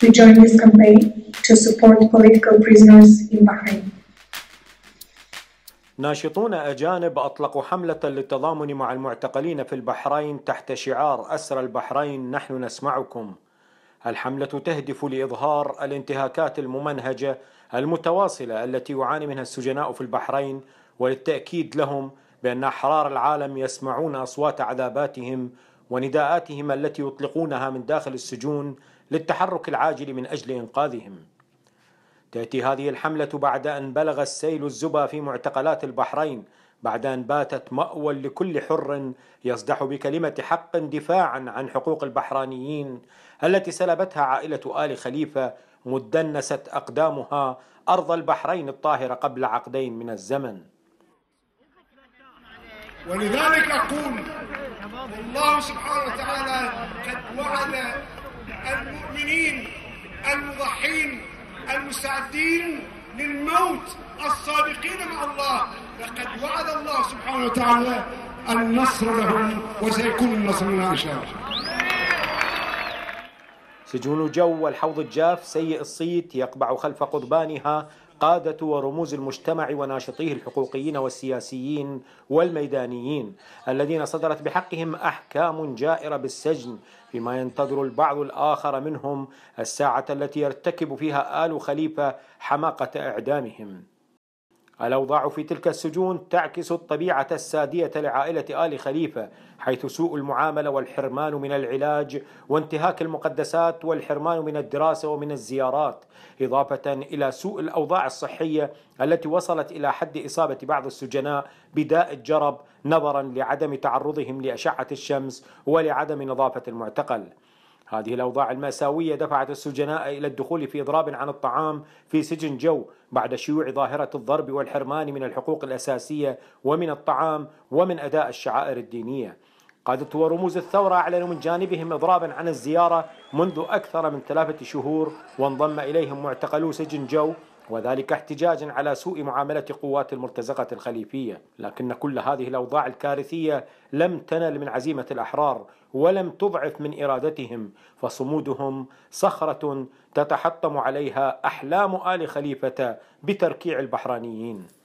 to join this campaign to support political prisoners in Bahrain. ناشطون أجانب أطلقوا حملة للتضامن مع المعتقلين في البحرين تحت شعار أسر البحرين نحن نسمعكم الحملة تهدف لإظهار الانتهاكات الممنهجة المتواصلة التي يعاني منها السجناء في البحرين وللتأكيد لهم بأن أحرار العالم يسمعون أصوات عذاباتهم ونداءاتهم التي يطلقونها من داخل السجون للتحرك العاجل من اجل انقاذهم. تاتي هذه الحمله بعد ان بلغ السيل الزبا في معتقلات البحرين بعد ان باتت ماوى لكل حر يصدح بكلمه حق دفاعا عن حقوق البحرانيين التي سلبتها عائله ال خليفه مدنست اقدامها ارض البحرين الطاهره قبل عقدين من الزمن. ولذلك اقول الله سبحانه وتعالى قد وعد المؤمنين المضحين المستعدين للموت الصادقين مع الله لقد وعد الله سبحانه وتعالى النصر لهم وسيكون النصر لنا ان شاء الله سجون جو والحوض الجاف سيء الصيت يقبع خلف قضبانها قادة ورموز المجتمع وناشطيه الحقوقيين والسياسيين والميدانيين الذين صدرت بحقهم أحكام جائرة بالسجن فيما ينتظر البعض الآخر منهم الساعة التي يرتكب فيها آل خليفة حماقة إعدامهم الأوضاع في تلك السجون تعكس الطبيعة السادية لعائلة آل خليفة حيث سوء المعاملة والحرمان من العلاج وانتهاك المقدسات والحرمان من الدراسة ومن الزيارات إضافة إلى سوء الأوضاع الصحية التي وصلت إلى حد إصابة بعض السجناء بداء الجرب نظرا لعدم تعرضهم لأشعة الشمس ولعدم نظافة المعتقل هذه الأوضاع المأساوية دفعت السجناء إلى الدخول في إضراب عن الطعام في سجن جو بعد شيوع ظاهرة الضرب والحرمان من الحقوق الأساسية ومن الطعام ومن أداء الشعائر الدينية قادة ورموز الثورة أعلنوا من جانبهم إضرابا عن الزيارة منذ أكثر من ثلاثة شهور وانضم إليهم معتقلو سجن جو وذلك احتجاجا على سوء معاملة قوات المرتزقة الخليفية لكن كل هذه الأوضاع الكارثية لم تنل من عزيمة الأحرار ولم تضعف من إرادتهم فصمودهم صخرة تتحطم عليها أحلام آل خليفة بتركيع البحرانيين